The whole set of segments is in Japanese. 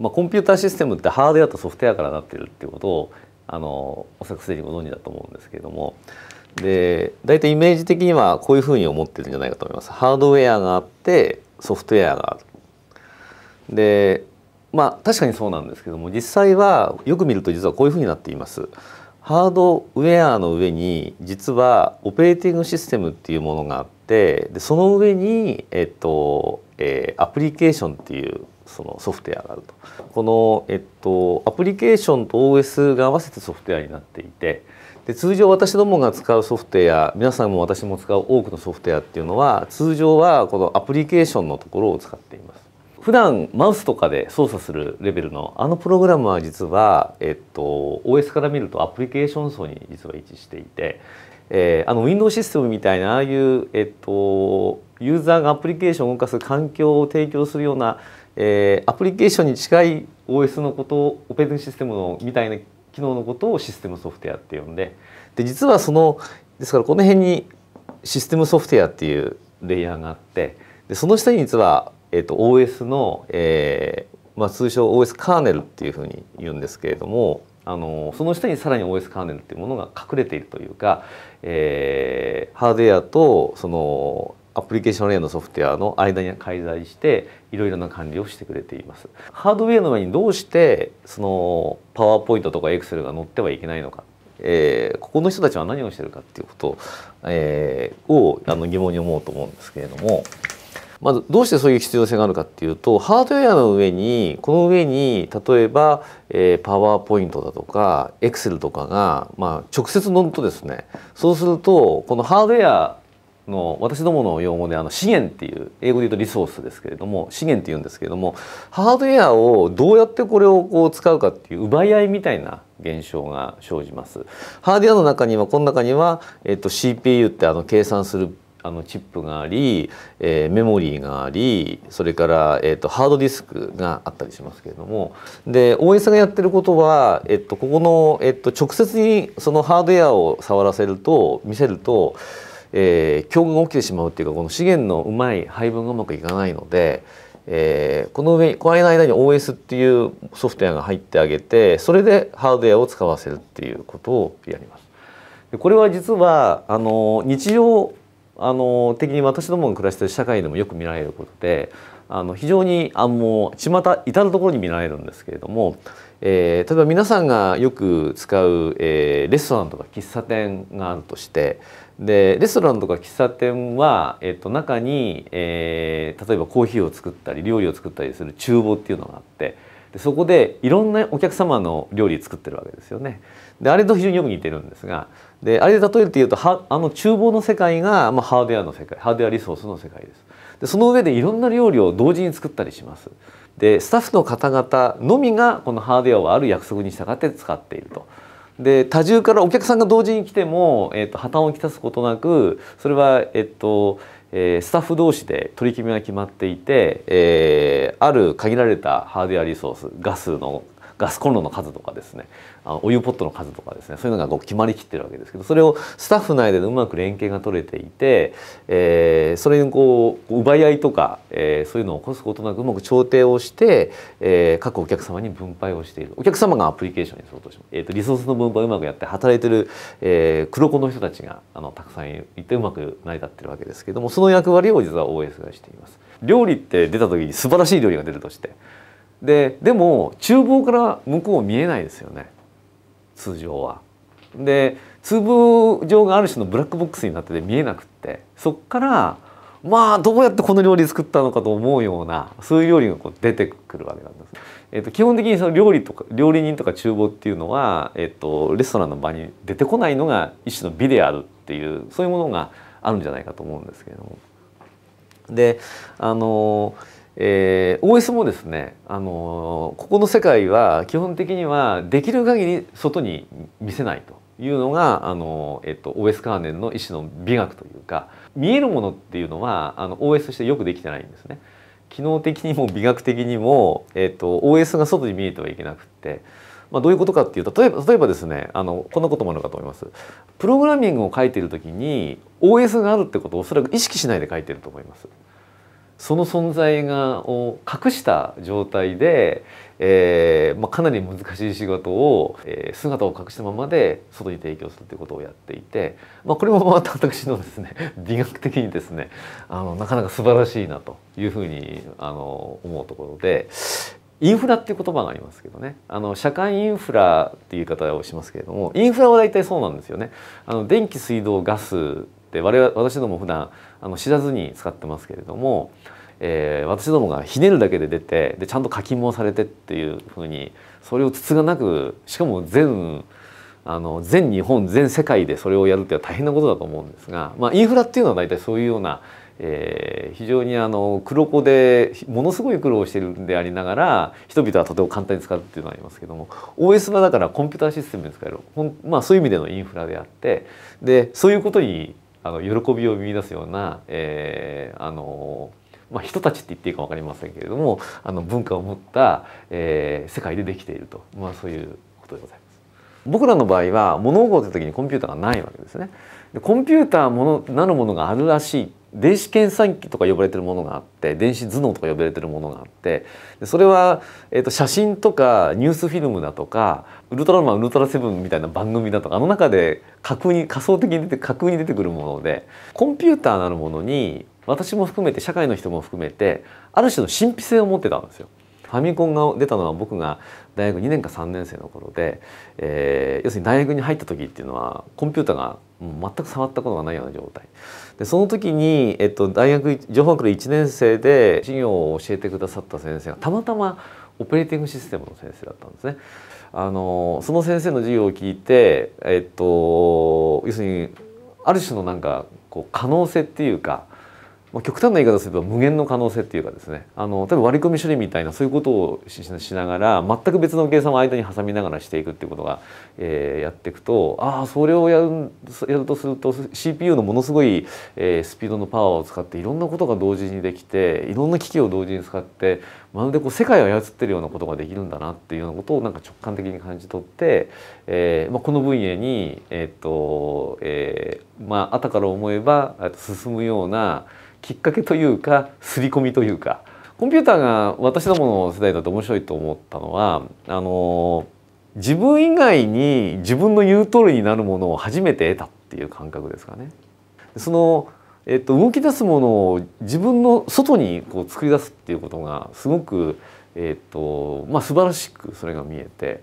まあ、コンピューターシステムってハードウェアとソフトウェアからなってるっていうことをあのおそらくすでにご存知だと思うんですけれどもで大体イメージ的にはこういうふうに思ってるんじゃないかと思います。ハードウェアがあってソフトウェアがあるでまあ確かにそうなんですけども実際はよく見ると実はこういうふうになっています。ハードウェアの上に実はオペレーティングシステムっていうものがあってでその上に、えっとえー、アプリケーションっていうそのソフトウェアがあるとこの、えっと、アプリケーションと OS が合わせてソフトウェアになっていてで通常私どもが使うソフトウェア皆さんも私も使う多くのソフトウェアっていうのは通常はこのアプリケーションのところを使っています普段マウスとかで操作するレベルのあのプログラムは実は、えっと、OS から見るとアプリケーション層に実は位置していて、えー、あの Windows システムみたいなああいう、えっと、ユーザーがアプリケーションを動かす環境を提供するようなえー、アプリケーションに近い OS のことをオペレーションシステムのみたいな機能のことをシステムソフトウェアって呼んでで実はそのですからこの辺にシステムソフトウェアっていうレイヤーがあってでその下に実は、えーと、と OS の、えーまあ、通称 OS カーネルっていうふうに言うんですけれどもあのその下にさらに OS カーネルっていうものが隠れているというか、えー、ハードウェアとそのアプリケーションレイのソフトウェアの間に介在していろいろな管理をしてくれていますハードウェアの上にどうしてそのパワーポイントとかエクセルが載ってはいけないのか、えー、ここの人たちは何をしてるかっていうこと、えー、をあの疑問に思うと思うんですけれどもまずどうしてそういう必要性があるかっていうとハードウェアの上にこの上に例えば、えー、パワーポイントだとかエクセルとかが、まあ、直接載るとですねそうするとこのハードウェアの私どもの用語であの資源っていう英語で言うとリソースですけれども資源っていうんですけれどもハードウェアをどうやってこれをこう使うかっていう奪い合いみたいな現象が生じます。ハードウェアの中にはこの中には、えっと、CPU ってあの計算するあのチップがあり、えー、メモリーがありそれから、えっと、ハードディスクがあったりしますけれどもで OS がやってることは、えっと、ここの、えっと直接にそのハードウェアを触らせると見せるとえー、境遇が起きてしまうっていうかこの資源のうまい配分がうまくいかないので、えー、この上この間に OS っていうソフトウェアが入ってあげてそれでハードウェアを使わせるっていうことをやります。でこれは実はあの日常あの的に私どもが暮らしている社会でもよく見られることであの非常にあもう巷至る所に見られるんですけれども、えー、例えば皆さんがよく使う、えー、レストランとか喫茶店があるとしてでレストランとか喫茶店は、えーと、中に、えー、例えばコーヒーを作ったり料理を作ったりする厨房っていうのがあってでそこでいろんなお客様の料理作ってるわけですよね。であれと非常によく似てるんですがであれで例えて言うとはあの厨房の世界が、まあ、ハードウェアの世界ハードウェアリソースの世界です。でその上でいろんな料理を同時に作ったりしますでスタッフの方々のみがこのハードウェアをある約束に従って使っているとで多重からお客さんが同時に来ても、えーと、破綻をきたすことなくそれは、えっ、とえー、スタッフ同士で取り決めが決まっていて、えー、ある限られたハードウェアリソースガスのガスコンロの数とかですねあお湯ポットの数とかですねそういうのがこう決まりきってるわけですけどそれをスタッフ内でうまく連携が取れていて、えー、それにこう奪い合いとか、えー、そういうのを起こすことなくうまく調停をして、えー、各お客様に分配をしているお客様がアプリケーションにするとしても、えーと、リソースの分配をうまくやって働いてる、えー、黒子の人たちがあのたくさんいてうまく成り立ってるわけですけどもその役割を実は OS がしています。料理って出た時に素晴らしい料理が出るとしてででも厨房から向こう見えないですよね通常は。で粒状がある種のブラックボックスになってて見えなくってそっからまあどうやってこの料理作ったのかと思うようなそういう料理がこう出てくるわけなんです。えーと、基本的にその料理とか料理人とか厨房っていうのは、えーと、とレストランの場に出てこないのが一種の美であるっていうそういうものがあるんじゃないかと思うんですけれども。であのーえー、OS もですね、あのここの世界は基本的にはできる限り外に見せないというのが、あのえっと、OS 関連の一種の美学というか見えるものっていうのはあの OS としてよくできてないんですね。機能的にも美学的にも、えっと、OS が外に見えてはいけなくて。まあ、どういうことかっていうと例えば例えばですねあのこんなこともあるかと思います。プログラミングを書いている時に OS があるってことをおそらく意識しないで書いていると思います。その存在がを隠した状態で、えーまあ、かなり難しい仕事を、えー、姿を隠したままで外に提供するということをやっていて、まあ、これもまた私のですね 美学的にですねあのなかなか素晴らしいなというふうにあの思うところで。インフラっていう言葉がありますけどねあの社会インフラっていう言い方をしますけれどもインフラは大体そうなんですよねあの電気水道ガスって我々私ども普段あの知らずに使ってますけれども、えー、私どもがひねるだけで出てでちゃんと課金もされてっていうふうにそれをつつがなくしかも全あの全日本全世界でそれをやるっては大変なことだと思うんですが、まあ、インフラっていうのは大体そういうような、えー、非常にあの黒子でものすごい苦労してるんでありながら人々はとても簡単に使うっていうのはありますけども OS はだからコンピューターシステムに使えるほん、まあ、そういう意味でのインフラであってでそういうことにあの喜びを見出すような、えーあのまあ、人たちって言っていいかわかりませんけれどもあの文化を持った、えー、世界でできていると、まあ、そういうことでございます。僕らの場合は物を起こった時にコンピューターがないわけですね。でコンピューターものなるものがあるらしい電子検算機とか呼ばれてるものがあって電子頭脳とか呼ばれてるものがあってそれは、えー、と写真とかニュースフィルムだとかウルトラマンウルトラセブンみたいな番組だとかあの中で架空に仮想的に出て架空に出てくるものでコンピューターなるものに私も含めて社会の人も含めてある種の神秘性を持ってたんですよ。ファミコンが出たのは僕が大学2年か3年生の頃で、えー、要するに大学に入った時っていうのはコンピューターが全く触ったことがないような状態でその時に、えっと、大学情報学の1年生で授業を教えてくださった先生がたまたまオペレーティングシステムの先生だったんですね。あのその先生の授業を聞いて、えっと、要するにある種のなんかこう可能性っていうかまあ、極端な言い方すると無限の可能性っていうかですねあの例えば割り込み処理みたいなそういうことをしながら全く別の計算を間に挟みながらしていくっていうことが、えー、やっていくとああそれをやるやるとすると CPU のものすごい、えー、スピードのパワーを使っていろんなことが同時にできていろんな機器を同時に使ってまるでこう世界を操ってるようなことができるんだなっていうようなことをなんか直感的に感じ取って、えーまあ、この分野に、えー、っとえーまあ、あたから思えば進むようなきっかけというか刷り込みというかコンピューターが私どもの世代だと面白いと思ったのはあの自分以外に自分の言う通りになるものを初めて得たっていう感覚ですかね。そのえっと、動き出すものを自分の外にこう作り出すっていうことがすごく、えっとまあ、素晴らしくそれが見えて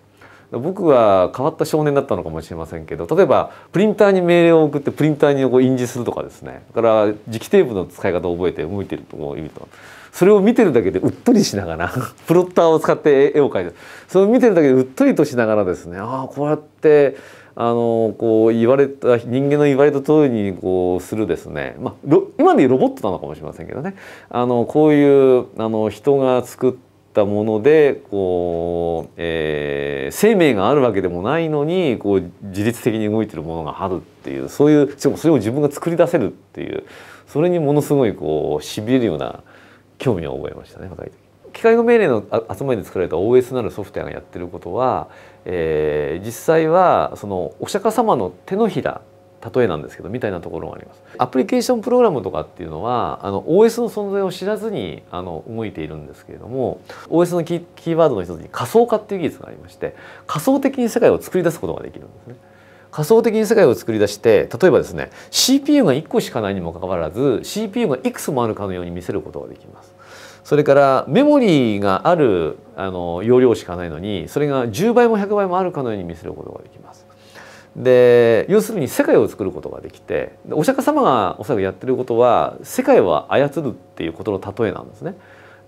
僕は変わった少年だったのかもしれませんけど例えばプリンターに命令を送ってプリンターにこう印字するとかですねだから磁気テープの使い方を覚えて動いてると思う意味とそれを見てるだけでうっとりしながら プロッターを使って絵を描いてそれを見てるだけでうっとりとしながらですねああこうやってあのこう言われた人間の言われた通りにこうするですね、まあ、今でいうロボットなのかもしれませんけどねあのこういうあの人が作ったったものでこう、えー、生命があるわけでもないのにこう自律的に動いてるものがあるっていうそういうしかもそれを自分が作り出せるっていうそれにものすごいこうしびれるような興味を覚えましたね若い時。機械語命令の集まりで作られた OS なるソフトウェアがやってることは、えー、実際はそのお釈迦様の手のひら例えなんですけどみたいなところがありますアプリケーションプログラムとかっていうのはあの OS の存在を知らずにあの動いているんですけれども OS のキーワードの一つに仮想化っていう技術がありまして仮想的に世界を作り出すことができるんですね仮想的に世界を作り出して例えばですね CPU が1個しかないにもかかわらず CPU がいくつもあるかのように見せることができますそれからメモリーがあるあの容量しかないのにそれが10倍も100倍もあるかのように見せることができますで要するに世界を作ることができてお釈迦様がおそらくやってることは世界は操るっていうことの例えなんですね。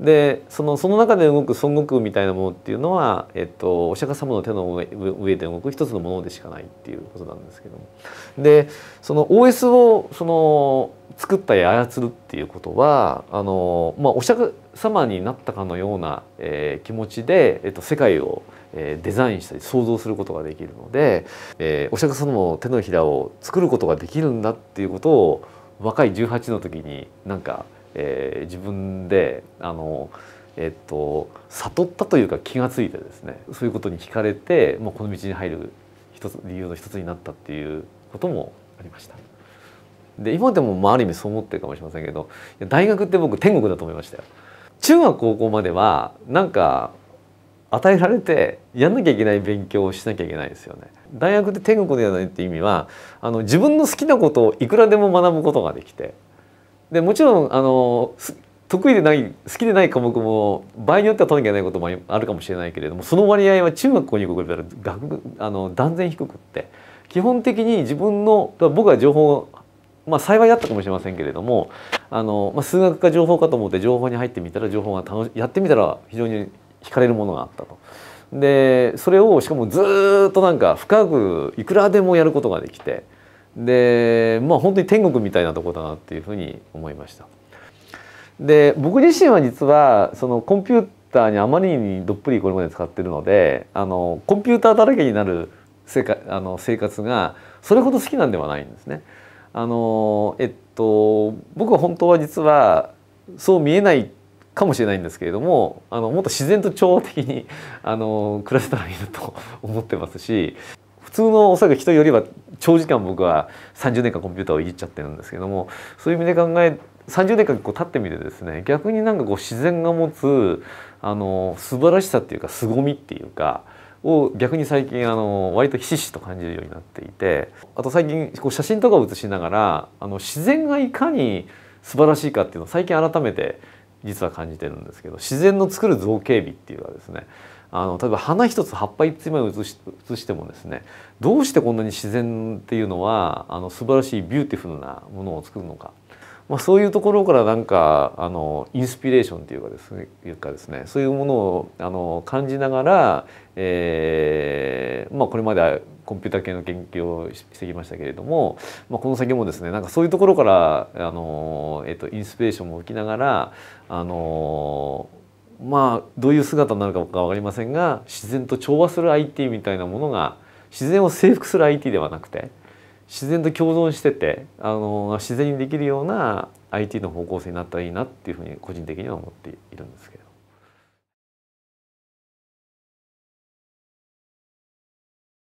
でそのその中で動く孫悟空みたいなものっていうのは、えっと、お釈迦様の手の上で動く一つのものでしかないっていうことなんですけどもでその OS をその作ったり操るっていうことはあの、まあ、お釈迦様になったかのような、えー、気持ちで、えっと、世界をデザインしたり想像することができるので、えお釈迦様の手のひらを作ることができるんだっていうことを若い18の時になんか、え自分であの、えっと悟ったというか気が付いてですねそういうことに惹かれて、もうこの道に入る一つ理由の一つになったっていうこともありました。で今でもまあある意味そう思ってるかもしれませんけど大学って僕天国だと思いましたよ。中学高校まではなんか与えられてやんなきゃいけない勉強をしなきゃいけないですよね。大学で天国ではないっていう意味はあの自分の好きなことをいくらでも学ぶことができてでもちろんあの得意でない好きでない科目も場合によっては取らなきゃいけないこともあるかもしれないけれどもその割合は中学校に比べたらあの断然低くって基本的に自分の僕は情報まあ、幸いだったかもしれませんけれどもあの、まあ、数学か情報かと思って情報に入ってみたら情報が楽しやってみたら非常に惹かれるものがあったと。でそれをしかもずっとなんか深くいくらでもやることができてでまあ本当に天国みたいなとこだなっていうふうに思いました。で僕自身は実はそのコンピューターにあまりにどっぷりこれまで使ってるのであのコンピューターだらけになる生活あの生活がそれほど好きなんではないんですね。あのえっと僕は本当は実はそう見えないかもしれないんですけれどもあのもっと自然と調和的にあの暮らせたらいいなと思ってますし普通のおそらく人よりは長時間僕は30年間コンピューターをいじっちゃってるんですけどもそういう意味で考え30年間こう経ってみてですね逆になんかこう自然が持つあの素晴らしさっていうか凄みっていうかを逆に最近あの割とひしひしと感じるようになっていてあと最近こう写真とかを写しながらあの自然がいかに素晴らしいかっていうのを最近改めて実は感じてるんですけど自然の作る造形美っていうのはですねあの例えば花一つ葉っぱ一枚写し写してもですねどうしてこんなに自然っていうのはあの素晴らしいビューティフルなものを作るのかまあ、そういうところからなんかあのインスピレーションというかですねいうかですねそういうものをあの感じながら、えーまあ、これまでコンピューター系の研究をしてきましたけれども、まあ、この先もですねなんかそういうところからあの、えーと、とインスピレーションも受けながらあのまあどういう姿になるか分かりませんが自然と調和する IT みたいなものが自然を征服する IT ではなくて自然と共存しててあの自然にできるような IT の方向性になったらいいなっていうふうに個人的には思っているんですけど。